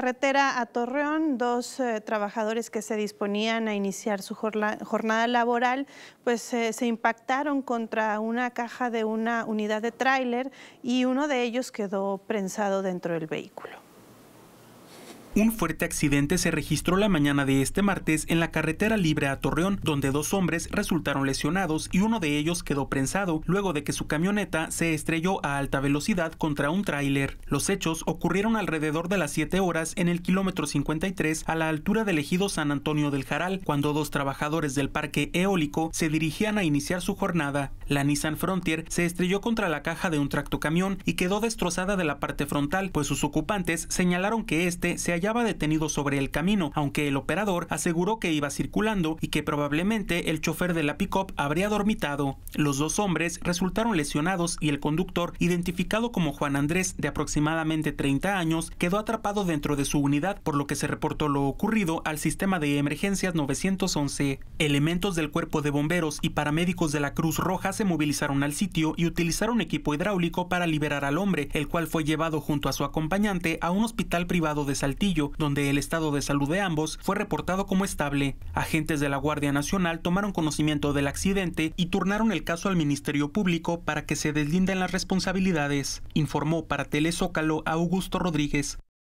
carretera a Torreón, dos eh, trabajadores que se disponían a iniciar su jornada laboral, pues eh, se impactaron contra una caja de una unidad de tráiler y uno de ellos quedó prensado dentro del vehículo. Un fuerte accidente se registró la mañana de este martes en la carretera libre a Torreón, donde dos hombres resultaron lesionados y uno de ellos quedó prensado luego de que su camioneta se estrelló a alta velocidad contra un tráiler. Los hechos ocurrieron alrededor de las 7 horas en el kilómetro 53 a la altura del ejido San Antonio del Jaral, cuando dos trabajadores del parque eólico se dirigían a iniciar su jornada. La Nissan Frontier se estrelló contra la caja de un tractocamión y quedó destrozada de la parte frontal, pues sus ocupantes señalaron que este se haya detenido sobre el camino, aunque el operador aseguró que iba circulando y que probablemente el chofer de la pickup habría dormitado. Los dos hombres resultaron lesionados y el conductor, identificado como Juan Andrés de aproximadamente 30 años, quedó atrapado dentro de su unidad, por lo que se reportó lo ocurrido al sistema de emergencias 911. Elementos del cuerpo de bomberos y paramédicos de la Cruz Roja se movilizaron al sitio y utilizaron equipo hidráulico para liberar al hombre, el cual fue llevado junto a su acompañante a un hospital privado de Saltillo donde el estado de salud de ambos fue reportado como estable. Agentes de la Guardia Nacional tomaron conocimiento del accidente y turnaron el caso al Ministerio Público para que se deslinden las responsabilidades, informó para Telezócalo Augusto Rodríguez.